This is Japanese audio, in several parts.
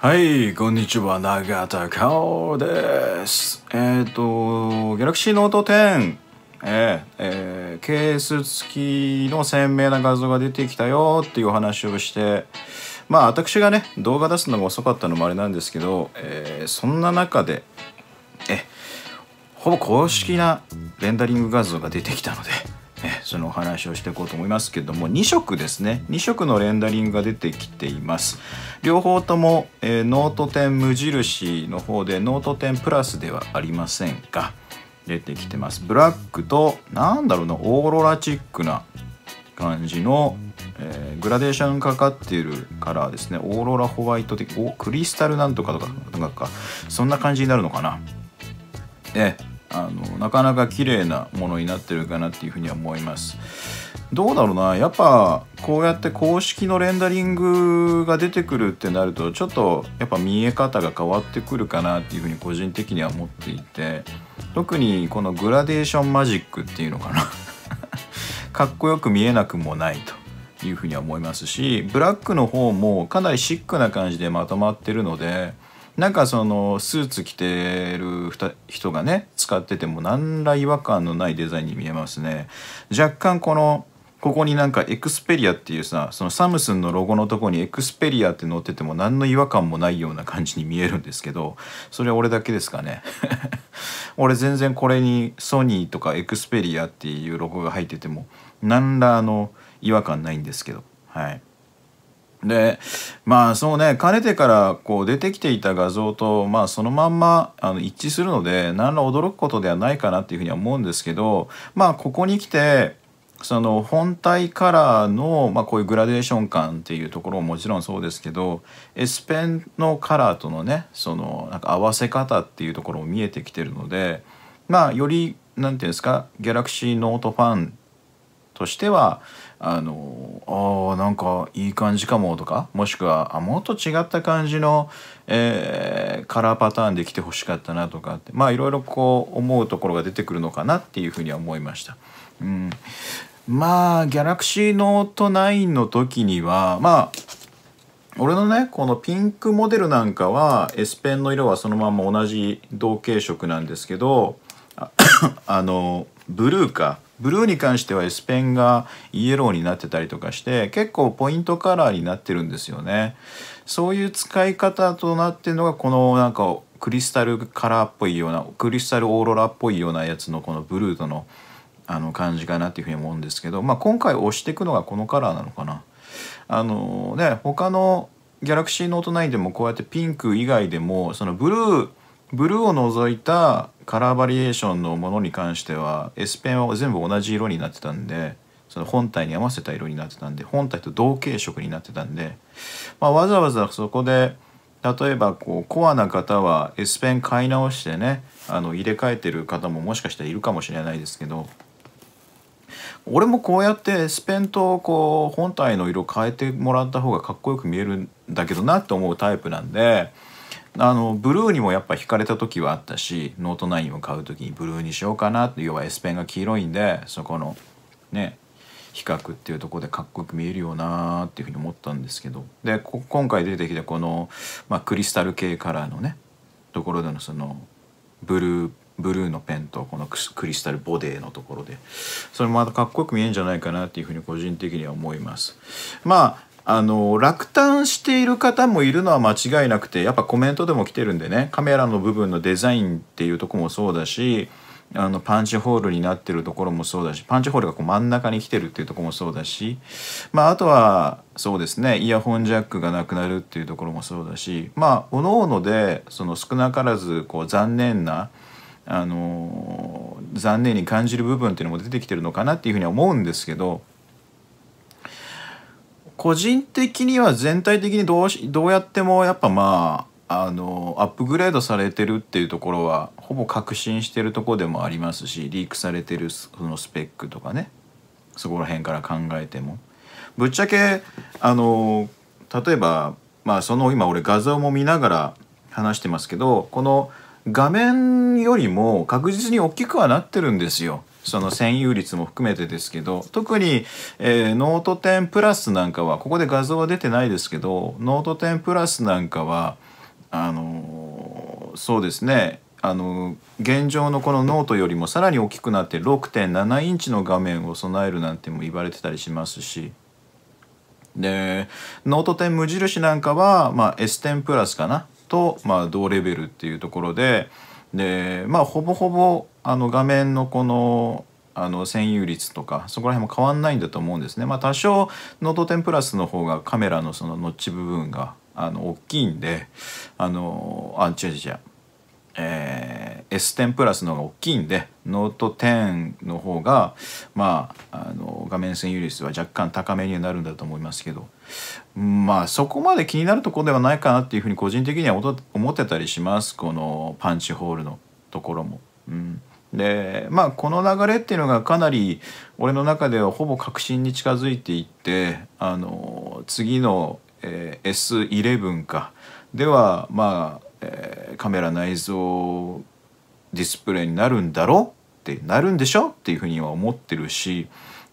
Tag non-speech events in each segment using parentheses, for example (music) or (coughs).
はい、こんにちは、永田かおです。えっ、ー、と、ギャラクシーノート10、えー、えー、ケース付きの鮮明な画像が出てきたよっていうお話をして、まあ、私がね、動画出すのが遅かったのもあれなんですけど、えー、そんな中で、え、ほぼ公式なレンダリング画像が出てきたので、そのお話をしていこうと思いますけども2色ですね2色のレンダリングが出てきています両方とも、えー、ノート10無印の方でノート10プラスではありませんが出てきてますブラックとなんだろうなオーロラチックな感じの、えー、グラデーションかかっているカラーですねオーロラホワイト的おクリスタルなんとかとかなんかそんな感じになるのかなえあのなかなか綺麗なものになってるかなっていうふうには思いますどうだろうなやっぱこうやって公式のレンダリングが出てくるってなるとちょっとやっぱ見え方が変わってくるかなっていうふうに個人的には思っていて特にこのグラデーションマジックっていうのかな (laughs) かっこよく見えなくもないというふうには思いますしブラックの方もかなりシックな感じでまとまってるのでなんかそのスーツ着てる人がね使ってても何ら違和感のないデザインに見えますね若干このここになんかエクスペリアっていうさそのサムスンのロゴのとこにエクスペリアって載ってても何の違和感もないような感じに見えるんですけどそれは俺だけですかね (laughs) 俺全然これにソニーとかエクスペリアっていうロゴが入ってても何らあの違和感ないんですけどはいでまあそうねかねてからこう出てきていた画像と、まあ、そのまんまあの一致するので何ら驚くことではないかなっていうふうには思うんですけどまあここに来てその本体カラーの、まあ、こういうグラデーション感っていうところももちろんそうですけど S ペンのカラーとのねそのなんか合わせ方っていうところも見えてきてるのでまあより何て言うんですかギャラクシーノートファンとしてはあのあなんかいい感じかもとかもしくはあもっと違った感じの、えー、カラーパターンで来てほしかったなとかってまあいろいろこう思うところが出てくるのかなっていうふうには思いました。うん、まあギャラクシーノート9の時にはまあ俺のねこのピンクモデルなんかは S ペンの色はそのまま同じ同系色なんですけど (coughs) あのブルーかブルーに関しては S ペンがイエローになってたりとかして結構ポイントカラーになってるんですよねそういう使い方となってるのがこのなんかクリスタルカラーっぽいようなクリスタルオーロラっぽいようなやつのこのブルーとのあの感じかなっていうふうに思うんですけど、まあ、今回押していくのがこのカラーなのかな。あのね他のギャラクシーノート9でもこうやってピンク以外でもそのブルーブルーを除いたカラーバリエーションのものに関しては S ペンは全部同じ色になってたんでその本体に合わせた色になってたんで本体と同系色になってたんで、まあ、わざわざそこで例えばこうコアな方は S ペン買い直してねあの入れ替えてる方ももしかしたらいるかもしれないですけど俺もこうやって S ペンとこう本体の色変えてもらった方がかっこよく見えるんだけどなって思うタイプなんで。あのブルーにもやっぱ引かれた時はあったしノート9を買う時にブルーにしようかなって要は S ペンが黄色いんでそこのね比較っていうとこでかっこよく見えるよなっていうふうに思ったんですけどで今回出てきたこの、まあ、クリスタル系カラーのねところでのそのブルーブルーのペンとこのクリスタルボデーのところでそれもまたかっこよく見えるんじゃないかなっていうふうに個人的には思いますまああの落胆している方もいるのは間違いなくてやっぱコメントでも来てるんでねカメラの部分のデザインっていうとこもそうだしあのパンチホールになってるところもそうだしパンチホールがこう真ん中に来てるっていうとこもそうだし、まあ、あとはそうですねイヤホンジャックがなくなるっていうところもそうだしまあおのおのでその少なからずこう残念なあの残念に感じる部分っていうのも出てきてるのかなっていうふうには思うんですけど個人的には全体的にどうしどうやってもやっぱまああのアップグレードされてるっていうところはほぼ確信してるとこでもありますしリークされてるそのスペックとかねそこら辺から考えてもぶっちゃけあの例えばまあその今俺画像も見ながら話してますけどこの画面よりも確実に大きくはなってるんですよその占有率も含めてですけど特に、えー、ノート10プラスなんかはここで画像は出てないですけどノート10プラスなんかはあのー、そうですねあの現状のこのノートよりもさらに大きくなって6.7インチの画面を備えるなんても言われてたりしますしでノート10無印なんかは、まあ、S10 プラスかなと、まあ、同レベルっていうところででまあほぼほぼあの画面のこのあの占有率とかそこら辺も変わんないんだと思うんですね。まあ、多少ノート10プラスの方がカメラのそのノッチ部分があの大きいんであのあ違う違うえー、S10 プラスの方が大きいんでノート10の方がまああの画面占有率は若干高めになるんだと思いますけどまあそこまで気になるところではないかなっていうふうに個人的には思ってたりしますこのパンチホールのところも。うん、でまあこの流れっていうのがかなり俺の中ではほぼ確信に近づいていってあの次の、えー、S11 かではまあ、えー、カメラ内蔵ディスプレイになるんだろってなるんでしょっていうふうには思ってるし。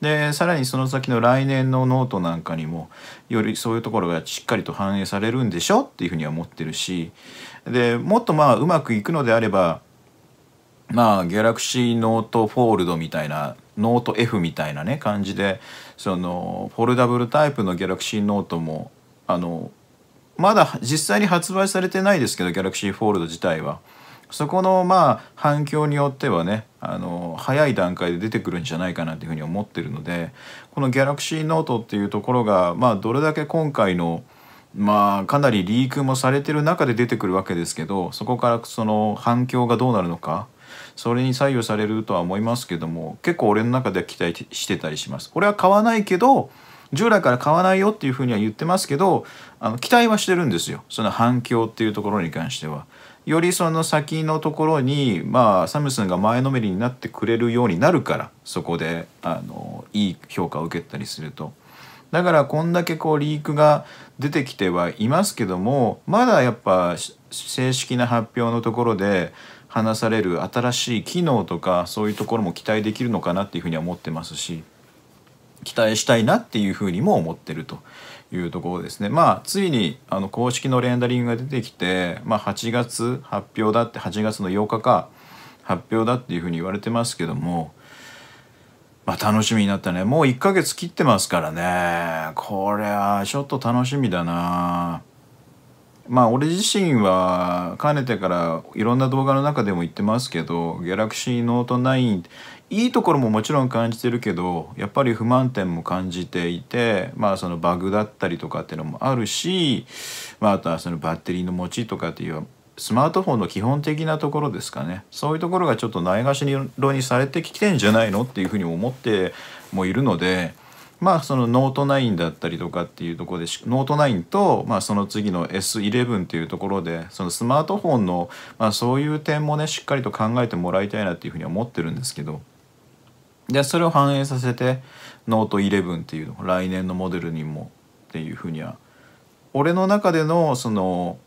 でさらにその先の来年のノートなんかにもよりそういうところがしっかりと反映されるんでしょっていうふうには思ってるしでもっとまあうまくいくのであればまあギャラクシーノートフォールドみたいなノート F みたいなね感じでそのフォルダブルタイプのギャラクシーノートもあのまだ実際に発売されてないですけどギャラクシーフォールド自体は。そこのまあ反響によってはねあの早い段階で出てくるんじゃないかなというふうに思ってるのでこの Galaxy Note っていうところが、まあ、どれだけ今回のまあかなりリークもされてる中で出てくるわけですけどそこからその反響がどうなるのかそれに左右されるとは思いますけども結構俺の中では期待してたりします。俺は買わないけど従来から買わないよっていうふうには言ってますけどあの期待はしてるんですよその反響っていうところに関しては。よりその先のところに、まあ、サムスンが前のめりになってくれるようになるからそこであのいい評価を受けたりすると。だからこんだけこうリークが出てきてはいますけどもまだやっぱ正式な発表のところで話される新しい機能とかそういうところも期待できるのかなっていうふうには思ってますし期待したいなっていうふうにも思ってると。いうところですね。まあ、ついにあの公式のレンダリングが出てきて、まあ、8月発表だって、8月の8日か、発表だっていうふうに言われてますけども、まあ、楽しみになったね。もう1ヶ月切ってますからね。これはちょっと楽しみだな。まあ俺自身はかねてからいろんな動画の中でも言ってますけど Galaxy Note 9いいところももちろん感じてるけどやっぱり不満点も感じていてまあそのバグだったりとかっていうのもあるし、まあ、あとはそのバッテリーの持ちとかっていうスマートフォンの基本的なところですかねそういうところがちょっとないがしろにされてきてんじゃないのっていうふうに思ってもいるので。まあそのノート9だったりとかっていうところでノート9とまあその次の S11 っていうところでそのスマートフォンのまあそういう点もねしっかりと考えてもらいたいなっていうふうには思ってるんですけどでそれを反映させてノート11っていうの来年のモデルにもっていうふうには俺の中でのその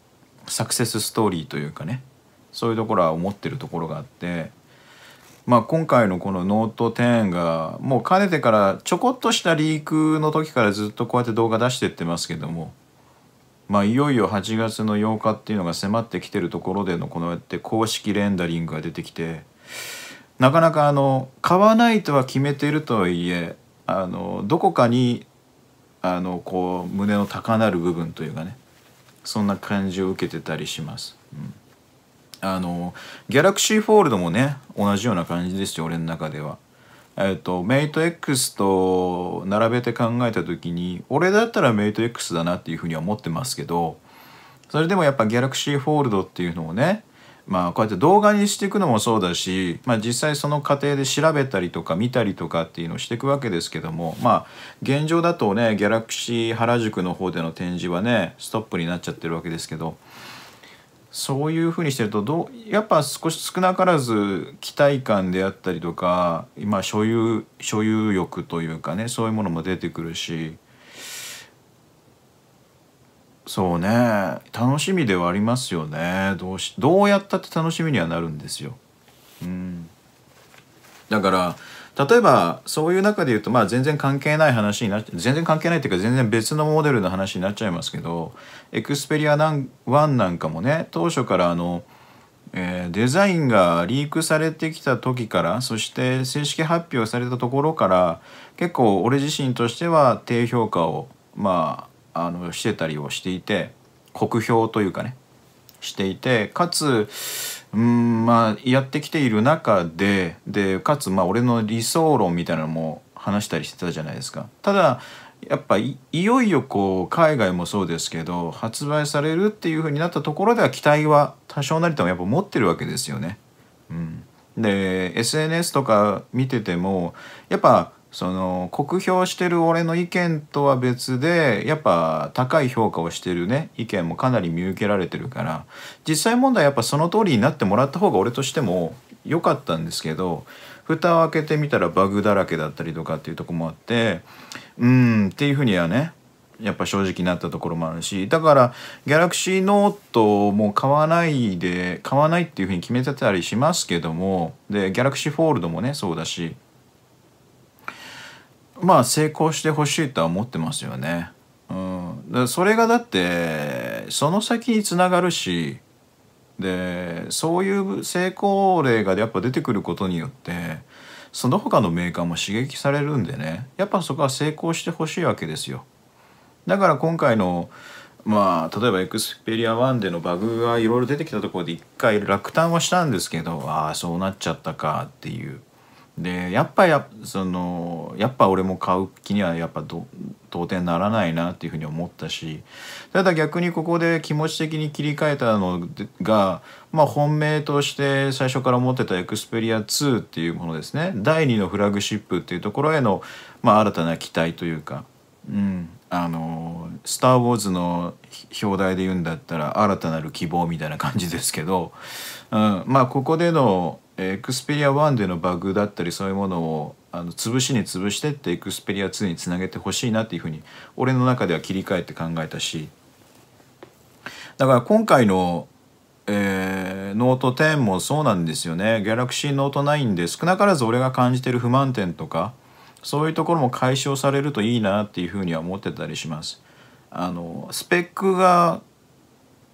サクセスストーリーというかねそういうところは思ってるところがあってまあ、今回のこのノート10がもうかねてからちょこっとしたリークの時からずっとこうやって動画出してってますけども、まあ、いよいよ8月の8日っていうのが迫ってきてるところでのこのやって公式レンダリングが出てきてなかなかあの買わないとは決めてるとはいえあのどこかにあのこう胸の高鳴る部分というかねそんな感じを受けてたりします。うんあのギャラクシーフォールドもね同じような感じですよ俺の中では。えっ、とメイト X と並べて考えた時に俺だったらメイト X だなっていうふうには思ってますけどそれでもやっぱギャラクシーフォールドっていうのをねまあこうやって動画にしていくのもそうだし、まあ、実際その過程で調べたりとか見たりとかっていうのをしていくわけですけどもまあ現状だとねギャラクシー原宿の方での展示はねストップになっちゃってるわけですけど。そういうふうにしてるとどうやっぱ少し少なからず期待感であったりとか今所有所有欲というかねそういうものも出てくるしそうね楽しみではありますよねどうしどうやったって楽しみにはなるんですよ。うんだから例えばそういう中で言うと、まあ、全然関係ない話になっ全然関係ないっていうか全然別のモデルの話になっちゃいますけどエクスペリア1なんかもね当初からあの、えー、デザインがリークされてきた時からそして正式発表されたところから結構俺自身としては低評価をまああのしてたりをしていて酷評というかねしていてかつうんまあやってきている中ででかつまあ俺の理想論みたいなのも話したりしてたじゃないですか。ただやっぱいよいよこう海外もそうですけど発売されるっていうふうになったところでは期待は多少なりともやっぱ持ってるわけですよね。うん、で SNS とか見ててもやっぱその酷評してる俺の意見とは別でやっぱ高い評価をしてるね意見もかなり見受けられてるから実際問題やっぱその通りになってもらった方が俺としても良かったんですけど蓋を開けてみたらバグだらけだったりとかっていうとこもあってうんっていうふうにはねやっぱ正直になったところもあるしだからギャラクシーノートも買わないで買わないっていうふうに決めてたりしますけどもでギャラクシーフォールドもねそうだしまあ成功してほしいとは思ってますよね。うん、だそれがだってその先につながるしでそういう成功例がやっぱ出てくることによってその他のメーカーも刺激されるんでねやっぱそこは成功してほしいわけですよ。だから今回のまあ例えばエクスペリア1でのバグがいろいろ出てきたところで一回落胆はしたんですけどああそうなっちゃったかっていうでやっぱやそのやっぱ俺も買う気にはやっぱ到底ならないなっていうふうに思ったしただ逆にここで気持ち的に切り替えたのが、まあ、本命として最初から持ってたエクスペリア2っていうものですね第2のフラグシップっていうところへの、まあ、新たな期待というか、うん、あの「スター・ウォーズ」の表題で言うんだったら新たなる希望みたいな感じですけど、うん、まあここでのエクスペリア1でのバグだったりそういうものをあの潰しに潰してってエクスペリア2につなげてほしいなっていうふうに俺の中では切り替えて考えたしだから今回の、えー、ノート10もそうなんですよね Galaxy Note 9で少なからず俺が感じてる不満点とかそういうところも解消されるといいなっていうふうには思ってたりします。あのスペックが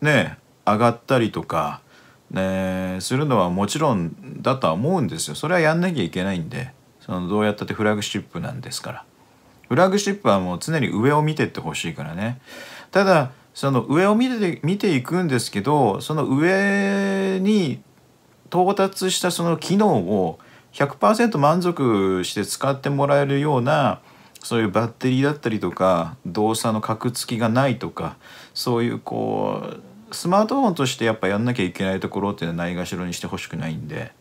ね上がったりとかえするのはもちろんだとは思うんですよそれはやんなきゃいけないんでそのどうやったってフラグシップなんですからフラグシップはもう常に上を見てってほしいからねただその上を見て見ていくんですけどその上に到達したその機能を100%満足して使ってもらえるようなそういうバッテリーだったりとか動作のカクつきがないとかそういうこうスマートフォンとしてやっぱやんなきゃいけないところっていうのはないがしろにしてほしくないんで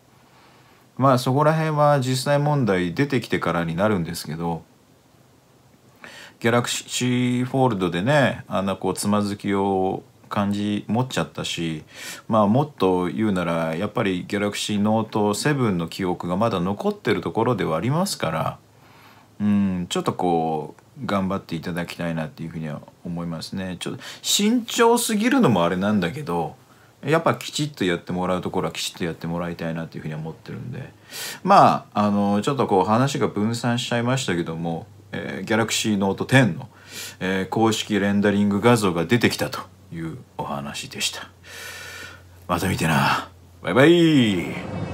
まあそこら辺は実際問題出てきてからになるんですけどギャラクシーフォールドでねあんなこうつまずきを感じ持っちゃったしまあもっと言うならやっぱりギャラクシーノート7の記憶がまだ残ってるところではありますから。うんちょっとこう頑張っていただきたいなっていうふうには思いますねちょっと慎重すぎるのもあれなんだけどやっぱきちっとやってもらうところはきちっとやってもらいたいなっていうふうに思ってるんでまああのちょっとこう話が分散しちゃいましたけども、えー、g a l a x ー n o 10の、えー、公式レンダリング画像が出てきたというお話でしたまた見てなバイバイ